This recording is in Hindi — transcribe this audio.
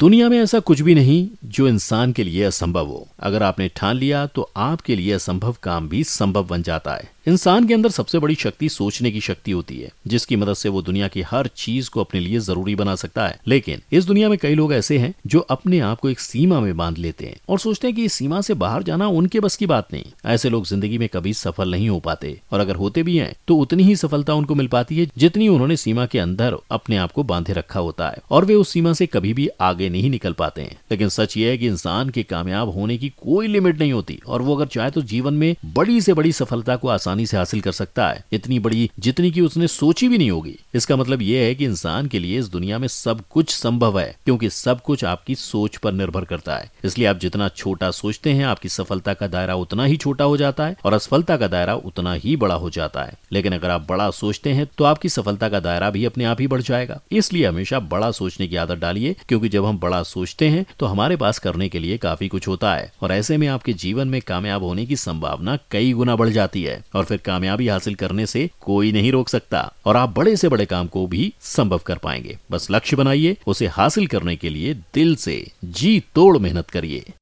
दुनिया में ऐसा कुछ भी नहीं जो इंसान के लिए असंभव हो अगर आपने ठान लिया तो आपके लिए असंभव काम भी संभव बन जाता है इंसान के अंदर सबसे बड़ी शक्ति सोचने की शक्ति होती है जिसकी मदद से वो दुनिया की हर चीज को अपने लिए जरूरी बना सकता है लेकिन इस दुनिया में कई लोग ऐसे हैं जो अपने आप को एक सीमा में बांध लेते हैं और सोचते हैं कि इस सीमा से बाहर जाना उनके बस की बात नहीं ऐसे लोग जिंदगी में कभी सफल नहीं हो पाते और अगर होते भी हैं तो उतनी ही सफलता उनको मिल पाती है जितनी उन्होंने सीमा के अंदर अपने आप को बांधे रखा होता है और वे उस सीमा से कभी भी आगे नहीं निकल पाते हैं लेकिन सच ये है कि इंसान के कामयाब होने की कोई लिमिट नहीं होती और वो अगर चाहे तो जीवन में बड़ी से बड़ी सफलता को आसानी से हासिल कर सकता है इतनी बड़ी जितनी की उसने सोची भी नहीं होगी इसका मतलब ये है कि इंसान के लिए इस दुनिया में सब कुछ संभव है क्योंकि सब कुछ आपकी सोच पर निर्भर करता है इसलिए आप जितना छोटा सोचते हैं आपकी सफलता का दायरा उतना ही छोटा हो जाता है और असफलता का दायरा उतना ही बड़ा हो जाता है लेकिन अगर आप बड़ा सोचते हैं तो आपकी सफलता का दायरा भी अपने आप ही बढ़ जाएगा इसलिए हमेशा बड़ा सोचने की आदत डालिए क्योंकि जब हम बड़ा सोचते हैं तो हमारे पास करने के लिए काफी कुछ होता है और ऐसे में आपके जीवन में कामयाब होने की संभावना कई गुना बढ़ जाती है और फिर कामयाबी हासिल करने से कोई नहीं रोक सकता और आप बड़े से बड़े काम को भी संभव कर पाएंगे बस लक्ष्य बनाइए उसे हासिल करने के लिए दिल से जी तोड़ मेहनत करिए